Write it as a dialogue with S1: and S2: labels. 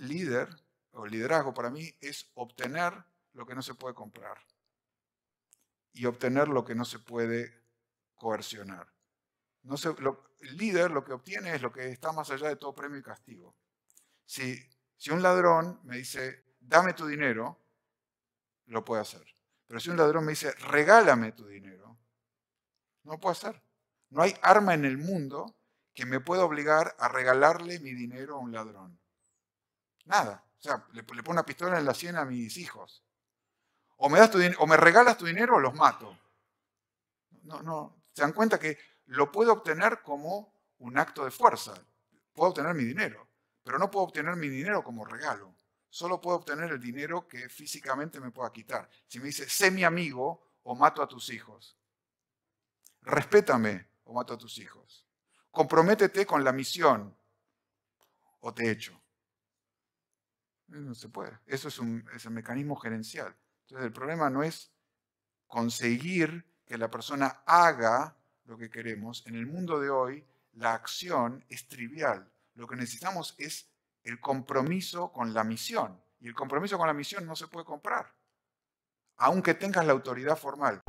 S1: líder o liderazgo para mí es obtener lo que no se puede comprar y obtener lo que no se puede coercionar. No el líder lo que obtiene es lo que está más allá de todo premio y castigo. Si, si un ladrón me dice, dame tu dinero, lo puede hacer. Pero si un ladrón me dice, regálame tu dinero, no lo puedo hacer. No hay arma en el mundo que me pueda obligar a regalarle mi dinero a un ladrón. Nada. O sea, le, pongo una pistola en la sien a mis hijos. O me, das o me regalas tu dinero o los mato. No, no. Se dan cuenta que lo puedo obtener como un acto de fuerza. Puedo obtener mi dinero, pero no puedo obtener mi dinero como regalo. Solo puedo obtener el dinero que físicamente me pueda quitar. Si me dice, sé mi amigo o mato a tus hijos. Respétame o mato a tus hijos. Comprométete con la misión o te echo. Eh, no se puede. Eso es un, mecanismo gerencial. Entonces el problema no es conseguir que la persona haga lo que queremos. En el mundo de hoy la acción es trivial. Lo que necesitamos es el compromiso con la misión. Y el compromiso con la misión no se puede comprar, aunque tengas la autoridad formal.